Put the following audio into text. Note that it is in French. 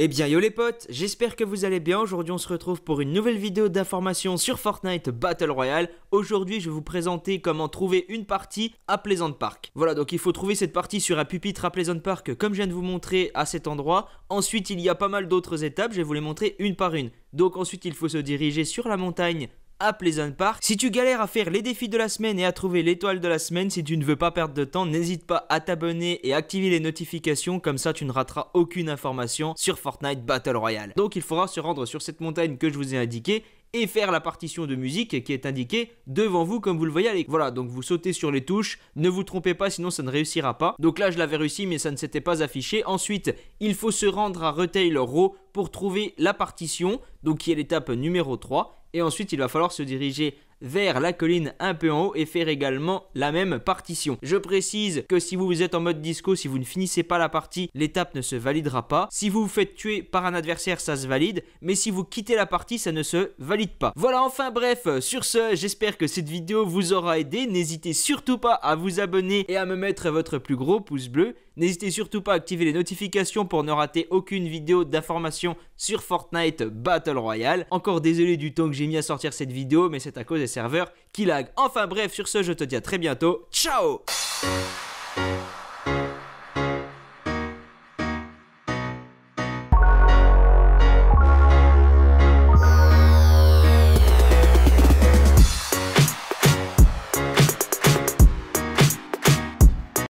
Eh bien yo les potes, j'espère que vous allez bien, aujourd'hui on se retrouve pour une nouvelle vidéo d'information sur Fortnite Battle Royale. Aujourd'hui je vais vous présenter comment trouver une partie à Pleasant Park. Voilà donc il faut trouver cette partie sur un pupitre à Pleasant Park comme je viens de vous montrer à cet endroit. Ensuite il y a pas mal d'autres étapes, je vais vous les montrer une par une. Donc ensuite il faut se diriger sur la montagne Pleasant Park. Si tu galères à faire les défis de la semaine et à trouver l'étoile de la semaine, si tu ne veux pas perdre de temps, n'hésite pas à t'abonner et activer les notifications, comme ça tu ne rateras aucune information sur Fortnite Battle Royale. Donc il faudra se rendre sur cette montagne que je vous ai indiquée et faire la partition de musique qui est indiquée devant vous comme vous le voyez Voilà, donc vous sautez sur les touches, ne vous trompez pas sinon ça ne réussira pas. Donc là je l'avais réussi mais ça ne s'était pas affiché. Ensuite, il faut se rendre à Retail Row pour trouver la partition, donc qui est l'étape numéro 3. Et ensuite, il va falloir se diriger vers la colline un peu en haut et faire également la même partition. Je précise que si vous êtes en mode disco, si vous ne finissez pas la partie, l'étape ne se validera pas. Si vous vous faites tuer par un adversaire, ça se valide, mais si vous quittez la partie, ça ne se valide pas. Voilà, enfin bref, sur ce, j'espère que cette vidéo vous aura aidé. N'hésitez surtout pas à vous abonner et à me mettre votre plus gros pouce bleu. N'hésitez surtout pas à activer les notifications pour ne rater aucune vidéo d'information sur Fortnite Battle Royale. Encore désolé du temps que j'ai mis à sortir cette vidéo, mais c'est à cause des serveurs qui lag. Enfin bref, sur ce, je te dis à très bientôt. Ciao